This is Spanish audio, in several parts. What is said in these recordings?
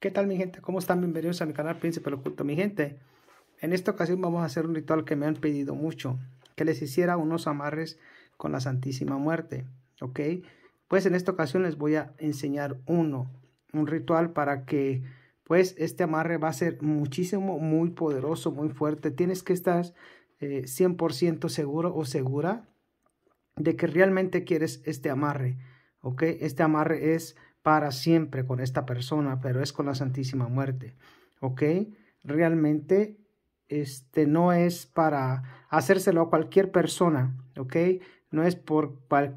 ¿Qué tal mi gente? ¿Cómo están? Bienvenidos a mi canal Príncipe Oculto. Mi gente, en esta ocasión vamos a hacer un ritual que me han pedido mucho. Que les hiciera unos amarres con la Santísima Muerte. ¿Ok? Pues en esta ocasión les voy a enseñar uno. Un ritual para que pues este amarre va a ser muchísimo, muy poderoso, muy fuerte. Tienes que estar eh, 100% seguro o segura de que realmente quieres este amarre. ¿Ok? Este amarre es para siempre con esta persona, pero es con la Santísima Muerte, ¿ok? Realmente este no es para hacérselo a cualquier persona, ¿ok? No es por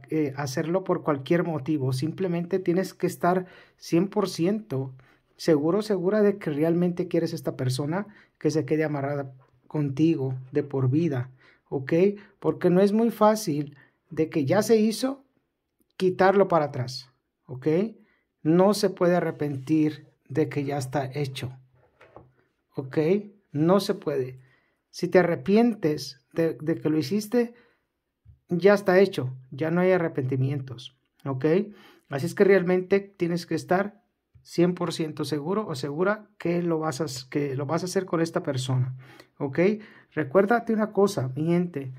eh, hacerlo por cualquier motivo, simplemente tienes que estar 100% seguro, segura de que realmente quieres esta persona que se quede amarrada contigo de por vida, ¿ok? Porque no es muy fácil de que ya se hizo quitarlo para atrás, ¿ok? no se puede arrepentir de que ya está hecho. ¿Ok? No se puede. Si te arrepientes de, que lo hiciste, ya está hecho. Ya no hay arrepentimientos. ¿Ok? Así es que realmente tienes que estar 100% seguro o segura que lo, vas a, que lo vas a hacer con esta persona. ¿Ok? Recuérdate una cosa, mi gente.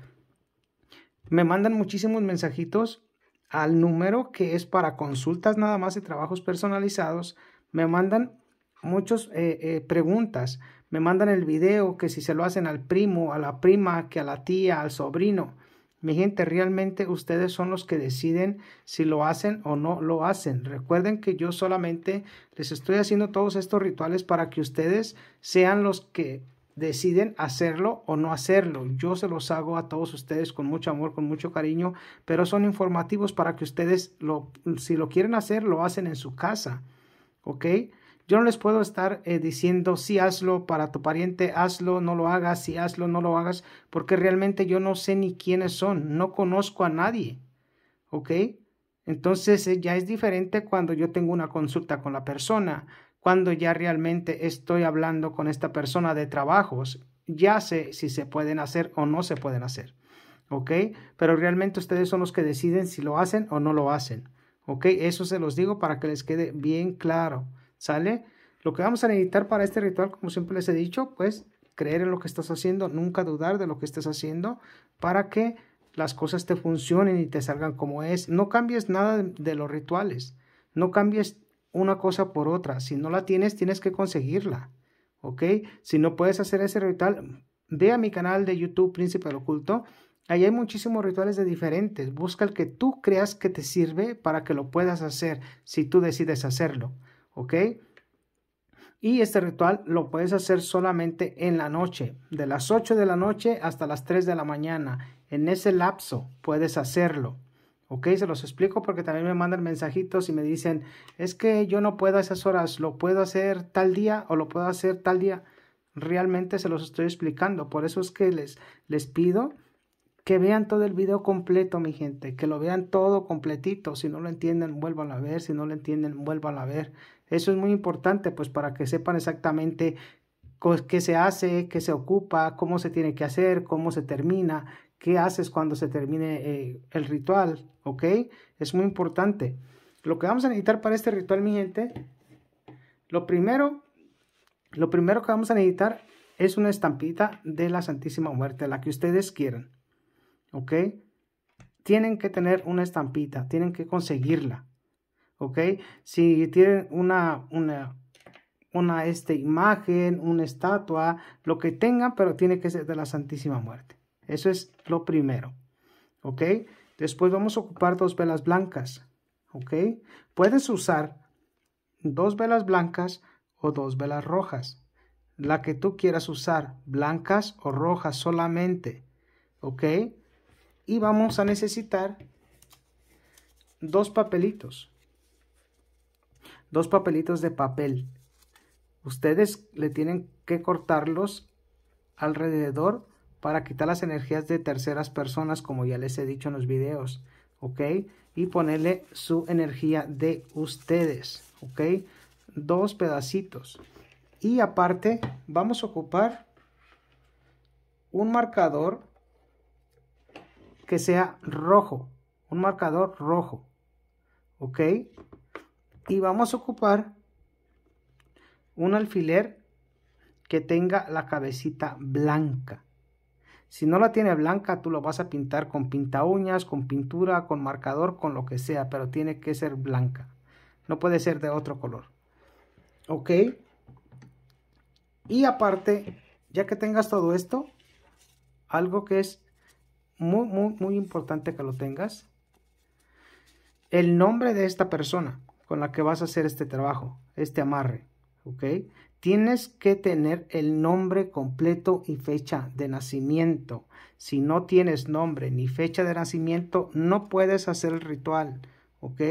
Me mandan muchísimos mensajitos al número que es para consultas nada más y trabajos personalizados, me mandan muchas eh, eh, preguntas, me mandan el video que si se lo hacen al primo, a la prima, que a la tía, al sobrino. Mi gente, realmente ustedes son los que deciden si lo hacen o no lo hacen. Recuerden que yo solamente les estoy haciendo todos estos rituales para que ustedes sean los que deciden hacerlo o no hacerlo. Yo se los hago a todos ustedes con mucho amor, con mucho cariño, pero son informativos para que ustedes, lo, si lo quieren hacer, lo hacen en su casa. ¿Ok? Yo no les puedo estar eh, diciendo si hazlo para tu pariente, hazlo, no lo hagas, si hazlo, no lo hagas, porque realmente yo no sé ni quiénes son, no conozco a nadie. ¿Ok? Entonces eh, ya es diferente cuando yo tengo una consulta con la persona cuando ya realmente estoy hablando con esta persona de trabajos. Ya sé si se pueden hacer o no se pueden hacer. ¿Ok? Pero realmente ustedes son los que deciden si lo hacen o no lo hacen. ¿Ok? Eso se los digo para que les quede bien claro. ¿Sale? Lo que vamos a necesitar para este ritual, como siempre les he dicho, pues creer en lo que estás haciendo, nunca dudar de lo que estás haciendo para que las cosas te funcionen y te salgan como es. No cambies nada de los rituales. No cambies una cosa por otra. Si no la tienes, tienes que conseguirla. ¿Ok? Si no puedes hacer ese ritual, ve a mi canal de YouTube Príncipe del Oculto. Ahí hay muchísimos rituales de diferentes. Busca el que tú creas que te sirve para que lo puedas hacer si tú decides hacerlo. ¿Ok? Y este ritual lo puedes hacer solamente en la noche, de las 8 de la noche hasta las 3 de la mañana. En ese lapso puedes hacerlo. Ok, se los explico porque también me mandan mensajitos y me dicen, es que yo no puedo a esas horas, lo puedo hacer tal día o lo puedo hacer tal día. Realmente se los estoy explicando, por eso es que les, les pido que vean todo el video completo, mi gente, que lo vean todo completito. Si no lo entienden, vuelvan a ver, si no lo entienden, vuelvan a ver. Eso es muy importante, pues para que sepan exactamente qué se hace, qué se ocupa, cómo se tiene que hacer, cómo se termina, qué haces cuando se termine eh, el ritual, ¿ok? Es muy importante. Lo que vamos a necesitar para este ritual, mi gente, lo primero, lo primero que vamos a necesitar es una estampita de la Santísima Muerte, la que ustedes quieran, ¿ok? Tienen que tener una estampita, tienen que conseguirla, ¿ok? Si tienen una, una, una esta imagen, una estatua, lo que tengan, pero tiene que ser de la Santísima Muerte. Eso es lo primero. ¿Ok? Después vamos a ocupar dos velas blancas. ¿Ok? Puedes usar dos velas blancas o dos velas rojas. La que tú quieras usar, blancas o rojas solamente. ¿Ok? Y vamos a necesitar dos papelitos. Dos papelitos de papel. Ustedes le tienen que cortarlos alrededor para quitar las energías de terceras personas, como ya les he dicho en los videos, ¿ok? Y ponerle su energía de ustedes, ¿ok? Dos pedacitos. Y aparte, vamos a ocupar un marcador que sea rojo, un marcador rojo, ¿ok? Y vamos a ocupar un alfiler que tenga la cabecita blanca, si no la tiene blanca, tú lo vas a pintar con pinta uñas, con pintura, con marcador, con lo que sea, pero tiene que ser blanca. No puede ser de otro color. ¿Ok? Y aparte, ya que tengas todo esto, algo que es muy, muy, muy importante que lo tengas, el nombre de esta persona con la que vas a hacer este trabajo, este amarre. ¿ok? Tienes que tener el nombre completo y fecha de nacimiento. Si no tienes nombre ni fecha de nacimiento, no puedes hacer el ritual, ¿ok?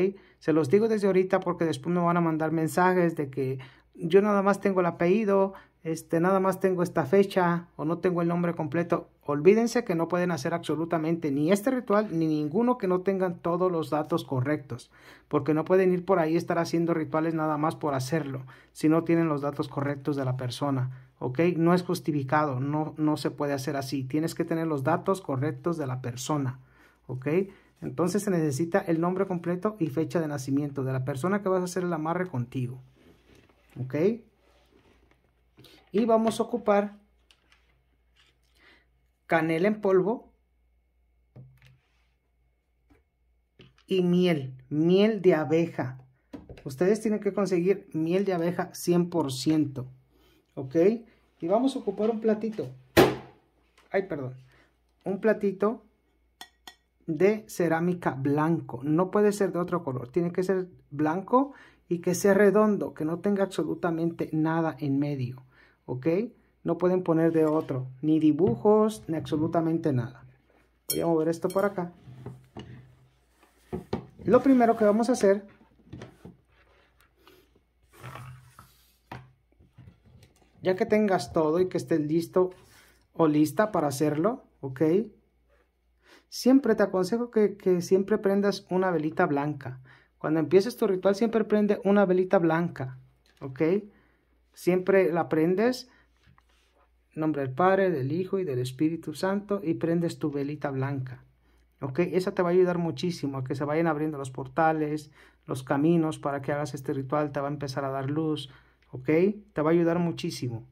Se los digo desde ahorita porque después me van a mandar mensajes de que yo nada más tengo el apellido, este, nada más tengo esta fecha o no tengo el nombre completo, olvídense que no pueden hacer absolutamente ni este ritual ni ninguno que no tengan todos los datos correctos, porque no pueden ir por ahí estar haciendo rituales nada más por hacerlo, si no tienen los datos correctos de la persona, ¿ok? No es justificado, no, no se puede hacer así, tienes que tener los datos correctos de la persona, ¿ok? Entonces se necesita el nombre completo y fecha de nacimiento de la persona que vas a hacer el amarre contigo, ¿ok? Y vamos a ocupar canela en polvo y miel, miel de abeja. Ustedes tienen que conseguir miel de abeja 100%, ¿ok? Y vamos a ocupar un platito, ay, perdón, un platito de cerámica blanco. No puede ser de otro color, tiene que ser blanco y que sea redondo, que no tenga absolutamente nada en medio. ¿ok? No pueden poner de otro, ni dibujos, ni absolutamente nada. Voy a mover esto por acá. Lo primero que vamos a hacer ya que tengas todo y que estés listo o lista para hacerlo, ¿ok? Siempre te aconsejo que, que, siempre prendas una velita blanca. Cuando empieces tu ritual siempre prende una velita blanca, ¿ok? Siempre la prendes, nombre del Padre, del Hijo y del Espíritu Santo, y prendes tu velita blanca. ¿Ok? Esa te va a ayudar muchísimo a que se vayan abriendo los portales, los caminos para que hagas este ritual, te va a empezar a dar luz, ¿ok? Te va a ayudar muchísimo.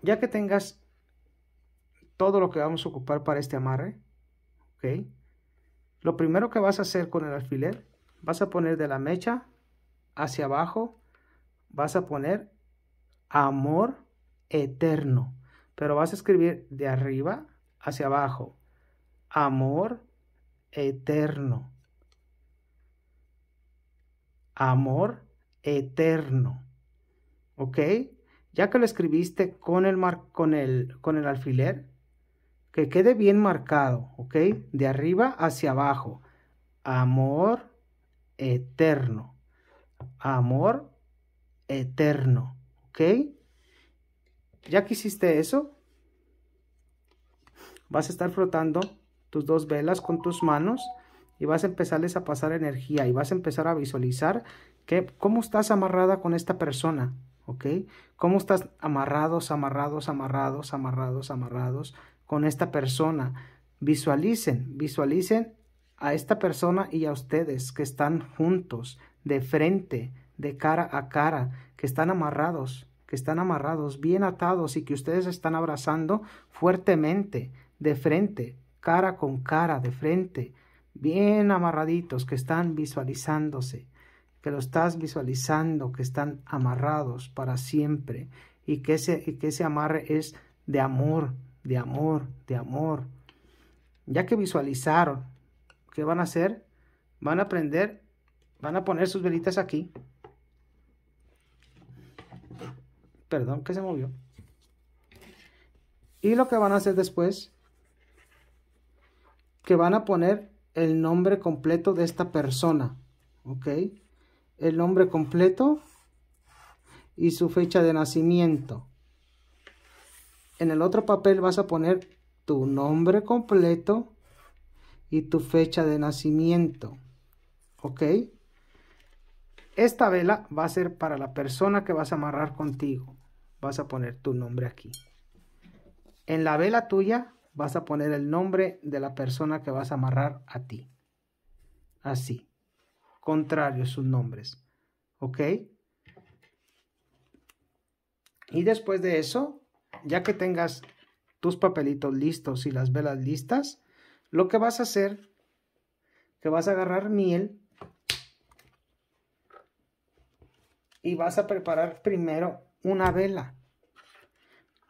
Ya que tengas todo lo que vamos a ocupar para este amarre, ¿ok? Lo primero que vas a hacer con el alfiler, vas a poner de la mecha hacia abajo vas a poner amor eterno, pero vas a escribir de arriba hacia abajo, amor eterno. Amor eterno. ¿Ok? Ya que lo escribiste con el, con el, con el alfiler, que quede bien marcado, ¿ok? De arriba hacia abajo. Amor eterno. Amor eterno. ¿Ok? Ya que hiciste eso, vas a estar frotando tus dos velas con tus manos y vas a empezarles a pasar energía y vas a empezar a visualizar que cómo estás amarrada con esta persona, ¿ok? Cómo estás amarrados, amarrados, amarrados, amarrados, amarrados con esta persona. Visualicen, visualicen a esta persona y a ustedes que están juntos, de frente, de cara a cara, que están amarrados, que están amarrados, bien atados y que ustedes están abrazando fuertemente, de frente, cara con cara, de frente, bien amarraditos, que están visualizándose, que lo estás visualizando, que están amarrados para siempre y que ese, y que ese amarre es de amor, de amor, de amor. Ya que visualizaron, ¿qué van a hacer? Van a aprender van a poner sus velitas aquí, Perdón, que se movió. Y lo que van a hacer después, que van a poner el nombre completo de esta persona. ¿Ok? El nombre completo y su fecha de nacimiento. En el otro papel vas a poner tu nombre completo y tu fecha de nacimiento. ¿Ok? Esta vela va a ser para la persona que vas a amarrar contigo vas a poner tu nombre aquí. En la vela tuya vas a poner el nombre de la persona que vas a amarrar a ti. Así. Contrario sus nombres. ¿Ok? Y después de eso, ya que tengas tus papelitos listos y las velas listas, lo que vas a hacer, que vas a agarrar miel y vas a preparar primero una vela.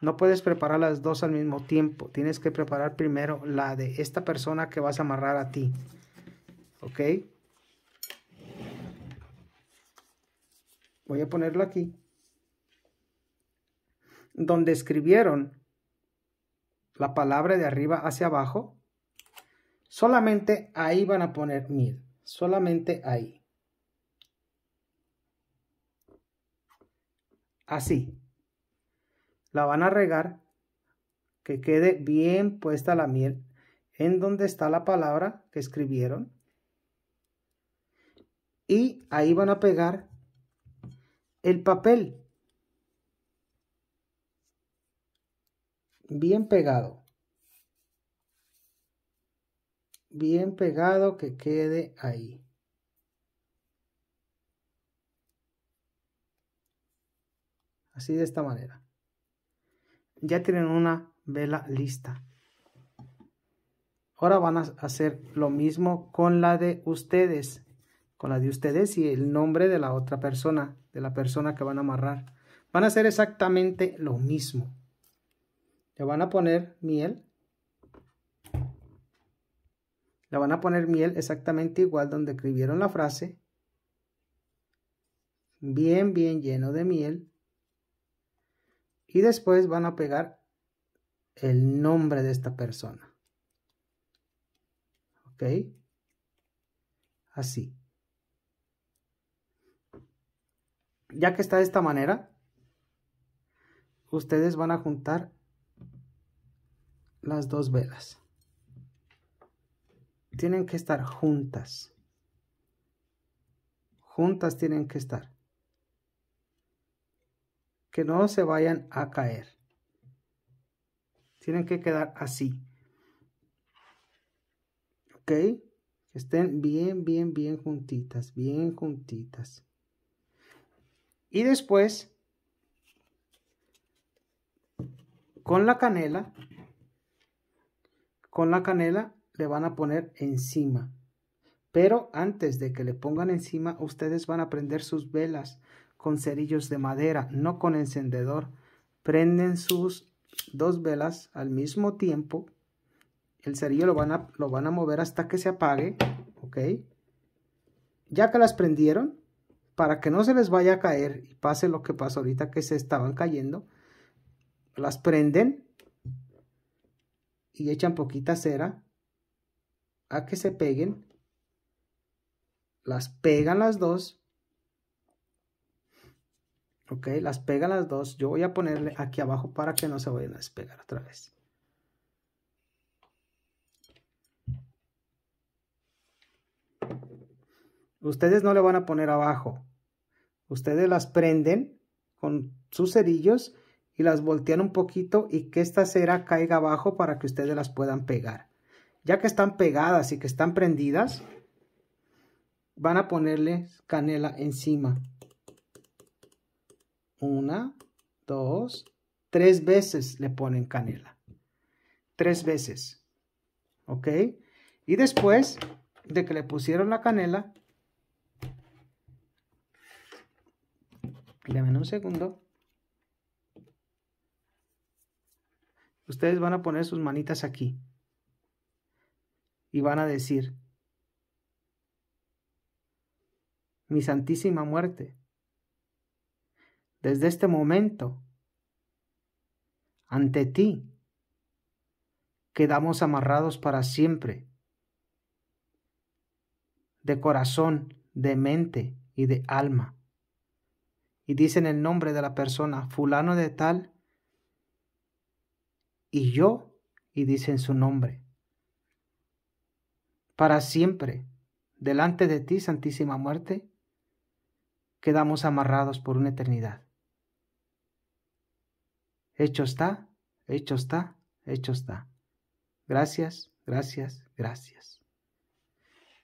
No puedes preparar las dos al mismo tiempo. Tienes que preparar primero la de esta persona que vas a amarrar a ti. ¿Ok? Voy a ponerlo aquí. Donde escribieron la palabra de arriba hacia abajo. Solamente ahí van a poner mil. Solamente ahí. así. La van a regar, que quede bien puesta la miel en donde está la palabra que escribieron. Y ahí van a pegar el papel. Bien pegado. Bien pegado que quede ahí. así de esta manera. Ya tienen una vela lista. Ahora van a hacer lo mismo con la de ustedes, con la de ustedes y el nombre de la otra persona, de la persona que van a amarrar. Van a hacer exactamente lo mismo. Le van a poner miel. Le van a poner miel exactamente igual donde escribieron la frase. Bien, bien lleno de miel y después van a pegar el nombre de esta persona. ¿Ok? Así. Ya que está de esta manera, ustedes van a juntar las dos velas. Tienen que estar juntas. Juntas tienen que estar que no se vayan a caer. Tienen que quedar así. ¿Ok? Que estén bien, bien, bien juntitas, bien juntitas. Y después, con la canela, con la canela le van a poner encima. Pero antes de que le pongan encima, ustedes van a prender sus velas con cerillos de madera, no con encendedor. Prenden sus dos velas al mismo tiempo. El cerillo lo van a, lo van a mover hasta que se apague, ¿ok? Ya que las prendieron, para que no se les vaya a caer y pase lo que pasó ahorita que se estaban cayendo, las prenden y echan poquita cera a que se peguen. Las pegan las dos ok las pega las dos yo voy a ponerle aquí abajo para que no se vayan a despegar otra vez ustedes no le van a poner abajo ustedes las prenden con sus cerillos y las voltean un poquito y que esta cera caiga abajo para que ustedes las puedan pegar ya que están pegadas y que están prendidas van a ponerle canela encima una, dos, tres veces le ponen canela. Tres veces. ¿Ok? Y después de que le pusieron la canela, dame un segundo. Ustedes van a poner sus manitas aquí y van a decir, mi santísima muerte, desde este momento ante ti. Quedamos amarrados para siempre, de corazón, de mente y de alma. Y dicen el nombre de la persona, fulano de tal, y yo, y dicen su nombre. Para siempre, delante de ti, Santísima Muerte, quedamos amarrados por una eternidad. Hecho está, hecho está, hecho está. Gracias, gracias, gracias.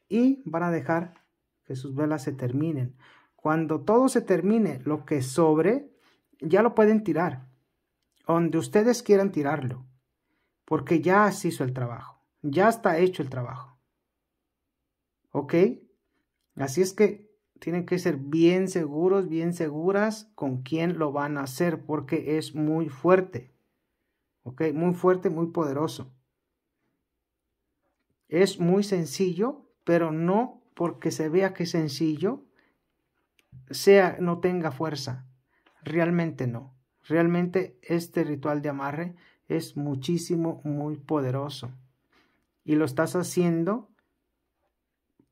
Y van a dejar que sus velas se terminen. Cuando todo se termine, lo que sobre, ya lo pueden tirar. Donde ustedes quieran tirarlo. Porque ya se hizo el trabajo. Ya está hecho el trabajo. ¿Ok? Así es que tienen que ser bien seguros, bien seguras con quién lo van a hacer porque es muy fuerte. ¿Ok? Muy fuerte, muy poderoso. Es muy sencillo, pero no porque se vea que es sencillo, sea no tenga fuerza. Realmente no. Realmente este ritual de amarre es muchísimo, muy poderoso. Y lo estás haciendo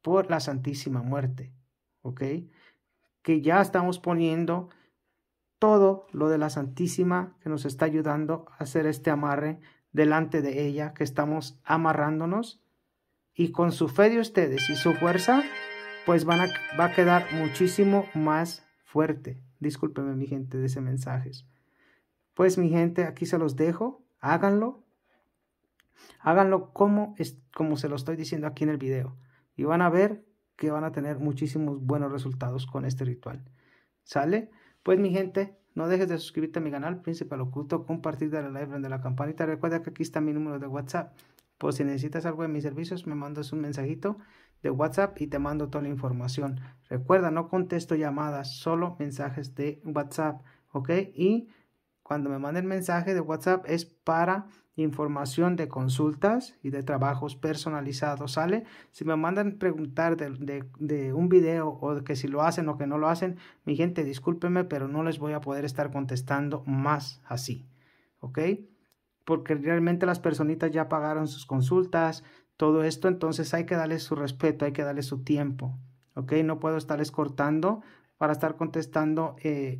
por la Santísima Muerte. ¿ok? Que ya estamos poniendo todo lo de la Santísima que nos está ayudando a hacer este amarre delante de ella, que estamos amarrándonos. Y con su fe de ustedes y su fuerza, pues van a, va a quedar muchísimo más fuerte. Discúlpeme mi gente de ese mensaje. Pues mi gente, aquí se los dejo. Háganlo. Háganlo como, es, como se lo estoy diciendo aquí en el video. Y van a ver que van a tener muchísimos buenos resultados con este ritual. ¿Sale? Pues mi gente, no dejes de suscribirte a mi canal Príncipe al Oculto, compartir, darle like, de la campanita. Recuerda que aquí está mi número de WhatsApp. Pues si necesitas algo de mis servicios, me mandas un mensajito de WhatsApp y te mando toda la información. Recuerda, no contesto llamadas, solo mensajes de WhatsApp, ¿ok? Y cuando me el mensaje de WhatsApp es para información de consultas y de trabajos personalizados, ¿sale? Si me mandan preguntar de, un video o que si lo hacen o que no lo hacen, mi gente, discúlpenme, pero no les voy a poder estar contestando más así, ¿ok? Porque realmente las personitas ya pagaron sus consultas, todo esto, entonces hay que darles su respeto, hay que darles su tiempo, ¿ok? No puedo estarles cortando para estar contestando. Eh,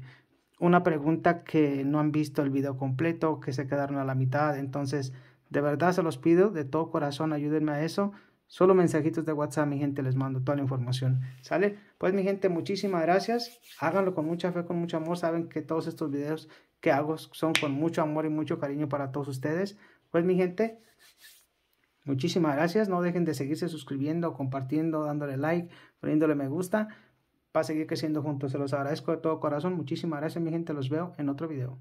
una pregunta que no han visto el video completo, que se quedaron a la mitad. Entonces, de verdad se los pido, de todo corazón, ayúdenme a eso. Solo mensajitos de WhatsApp, mi gente, les mando toda la información. ¿Sale? Pues mi gente, muchísimas gracias. Háganlo con mucha fe, con mucho amor. Saben que todos estos videos que hago son con mucho amor y mucho cariño para todos ustedes. Pues mi gente, muchísimas gracias. No dejen de seguirse suscribiendo, compartiendo, dándole like, poniéndole me gusta a seguir creciendo juntos. Se los agradezco de todo corazón. Muchísimas gracias, mi gente. Los veo en otro video.